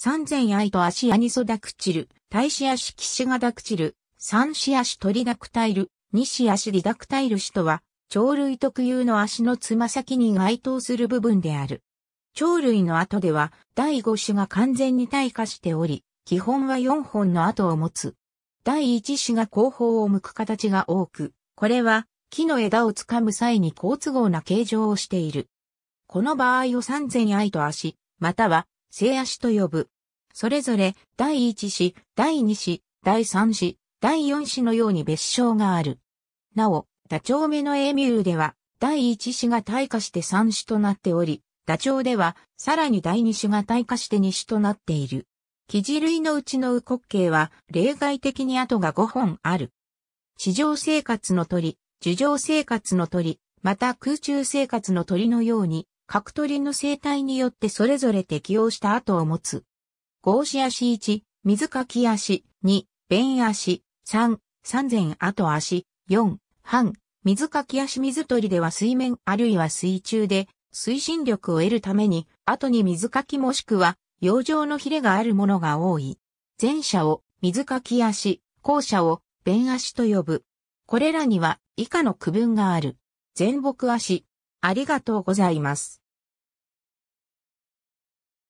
三千愛と足アニソダクチル、大子足キシガダクチル、三子足トリダクタイル、二子足リダクタイル氏とは、鳥類特有の足のつま先に該当する部分である。鳥類の後では、第五種が完全に退化しており、基本は四本の後を持つ。第一種が後方を向く形が多く、これは木の枝を掴む際に好都合な形状をしている。この場合を三千愛と足、または聖足と呼ぶ。それぞれ、第一子、第二子、第三子、第四子のように別称がある。なお、ダチョウ目のエミューでは、第一子が退化して三子となっており、ダチョウでは、さらに第二子が退化して二子となっている。キジ類のうちのウコッケイは、例外的に跡が5本ある。地上生活の鳥、樹上生活の鳥、また空中生活の鳥のように、角鳥の生態によってそれぞれ適応した跡を持つ。合子足1、水かき足2、弁足3、三前後足4、半、水かき足水鳥では水面あるいは水中で推進力を得るために、後に水かきもしくは洋上のヒレがあるものが多い。前者を水かき足、後者を弁足と呼ぶ。これらには以下の区分がある。前木足、ありがとうございます。